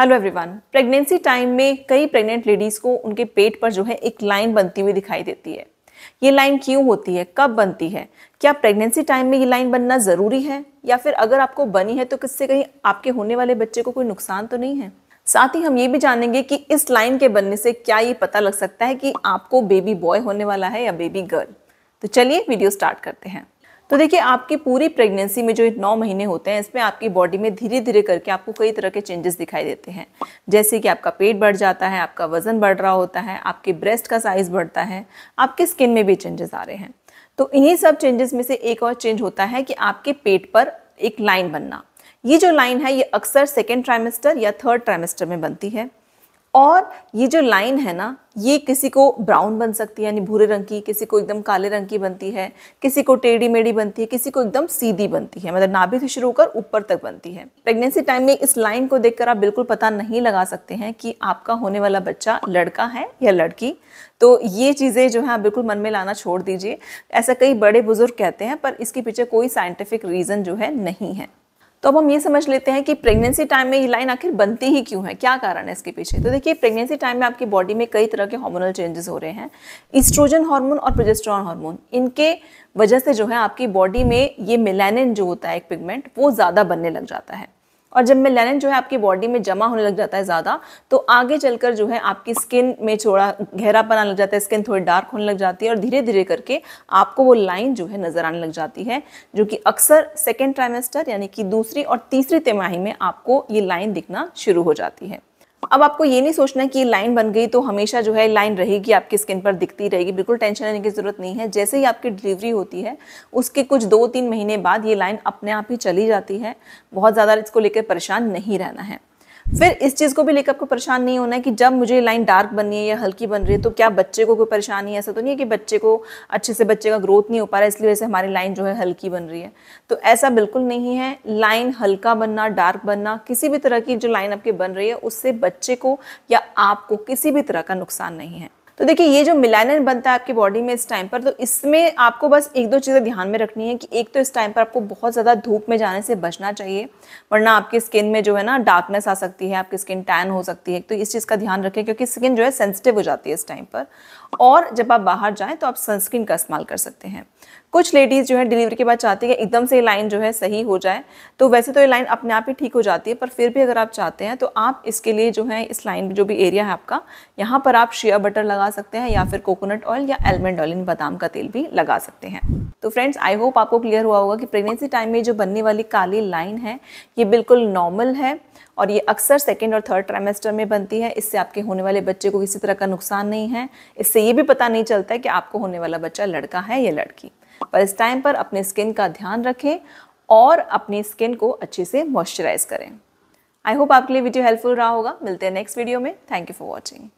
hello everyone pregnancy time में कई pregnant ladies को उनके पेट पर जो है एक लाइन बनती हुई दिखाई देती है ये लाइन क्यों होती है कब बनती है क्या प्रेगनेंसी टाइम में ये लाइन बनना ज़रूरी है या फिर अगर आपको बनी है तो किससे कहीं आपके होने वाले बच्चे को कोई नुकसान तो नहीं है साथ ही हम ये भी जानेंगे कि इस लाइन के बनने से क्या ये पता लग सकता है कि आपको बेबी बॉय होने वाला है या बेबी गर्ल तो चलिए वीडियो स्टार्ट करते हैं तो देखिए आपकी पूरी प्रेगनेंसी में जो नौ महीने होते हैं इसमें आपकी बॉडी में धीरे धीरे करके आपको कई तरह के चेंजेस दिखाई देते हैं जैसे कि आपका पेट बढ़ जाता है आपका वजन बढ़ रहा होता है आपके ब्रेस्ट का साइज़ बढ़ता है आपके स्किन में भी चेंजेस आ रहे हैं तो इन्हीं सब चेंजेस में से एक और चेंज होता है कि आपके पेट पर एक लाइन बनना ये जो लाइन है ये अक्सर सेकेंड ट्राइमेस्टर या थर्ड ट्राइमेस्टर में बनती है और ये जो लाइन है ना ये किसी को ब्राउन बन सकती है यानी भूरे रंग की किसी को एकदम काले रंग की बनती है किसी को टेढ़ी मेढ़ी बनती है किसी को एकदम सीधी बनती है मतलब नाभि से शुरू होकर ऊपर तक बनती है प्रेगनेंसी टाइम में इस लाइन को देखकर आप बिल्कुल पता नहीं लगा सकते हैं कि आपका होने वाला बच्चा लड़का है या लड़की तो ये चीज़ें जो है आप बिल्कुल मन में लाना छोड़ दीजिए ऐसा कई बड़े बुजुर्ग कहते हैं पर इसके पीछे कोई साइंटिफिक रीज़न जो है नहीं है तो अब हम ये समझ लेते हैं कि प्रेगनेंसी टाइम में ये लाइन आखिर बनती ही क्यों है क्या कारण है इसके पीछे तो देखिए प्रेगनेंसी टाइम में आपकी बॉडी में कई तरह के हार्मोनल चेंजेस हो रहे हैं इस्ट्रोजन हार्मोन और प्रोजेस्ट्रॉन हार्मोन इनके वजह से जो है आपकी बॉडी में ये मिलेनिन जो होता है एक पिगमेंट वो ज़्यादा बनने लग जाता है और जब मेलानिन जो है आपकी बॉडी में जमा होने लग जाता है ज़्यादा तो आगे चलकर जो है आपकी स्किन में थोड़ा गहरा बना लग जाता है स्किन थोड़ी डार्क होने लग जाती है और धीरे धीरे करके आपको वो लाइन जो है नज़र आने लग जाती है जो कि अक्सर सेकेंड ट्राइमेस्टर यानी कि दूसरी और तीसरी तिमाही में आपको ये लाइन दिखना शुरू हो जाती है अब आपको ये नहीं सोचना कि लाइन बन गई तो हमेशा जो है लाइन रहेगी आपकी स्किन पर दिखती रहेगी बिल्कुल टेंशन लेने की ज़रूरत नहीं है जैसे ही आपकी डिलीवरी होती है उसके कुछ दो तीन महीने बाद ये लाइन अपने आप ही चली जाती है बहुत ज़्यादा इसको लेकर परेशान नहीं रहना है फिर इस चीज़ को भी लेकर आपको परेशान नहीं होना है कि जब मुझे लाइन डार्क बननी है या हल्की बन रही है तो क्या बच्चे को कोई परेशानी ऐसा तो नहीं है कि बच्चे को अच्छे से बच्चे का ग्रोथ नहीं हो पा रहा है इसलिए वजह से हमारी लाइन जो है हल्की बन रही है तो ऐसा बिल्कुल नहीं है लाइन हल्का बनना डार्क बनना किसी भी तरह की जो लाइन आपकी बन रही है उससे बच्चे को या आपको किसी भी तरह का नुकसान नहीं है तो देखिए ये जो मिलानिन बनता है आपकी बॉडी में इस टाइम पर तो इसमें आपको बस एक दो चीज़ें ध्यान में रखनी है कि एक तो इस टाइम पर आपको बहुत ज़्यादा धूप में जाने से बचना चाहिए वरना आपकी स्किन में जो है ना डार्कनेस आ सकती है आपकी स्किन टैन हो सकती है तो इस चीज़ का ध्यान रखें क्योंकि स्किन जो है सेंसिटिव हो जाती है इस टाइम पर और जब आप बाहर जाएँ तो आप सनस्क्रीन का इस्तेमाल कर सकते हैं कुछ लेडीज़ जो है डिलीवरी के बाद चाहती है कि एकदम से ये लाइन जो है सही हो जाए तो वैसे तो ये लाइन अपने आप ही ठीक हो जाती है पर फिर भी अगर आप चाहते हैं तो आप इसके लिए जो है इस लाइन जो भी एरिया है आपका यहाँ पर आप शेयर बटर लगा लगा सकते हैं या फिर कोकोनट ऑयल या एलमंड ऑयल इन बादाम का तेल भी लगा सकते हैं तो फ्रेंड्स आई होप आपको क्लियर हुआ होगा कि प्रेगनेंसी टाइम में जो बनने वाली काली लाइन है ये बिल्कुल नॉर्मल है और ये अक्सर सेकेंड और थर्ड ट्राइमेस्टर में बनती है इससे आपके होने वाले बच्चे को किसी तरह का नुकसान नहीं है इससे ये भी पता नहीं चलता है कि आपको होने वाला बच्चा लड़का है या लड़की पर इस टाइम पर अपने स्किन का ध्यान रखें और अपनी स्किन को अच्छे से मॉइस्चराइज करें आई होप आपके लिए वीडियो हेल्पफुल रहा होगा मिलते हैं नेक्स्ट वीडियो में थैंक यू फॉर वॉचिंग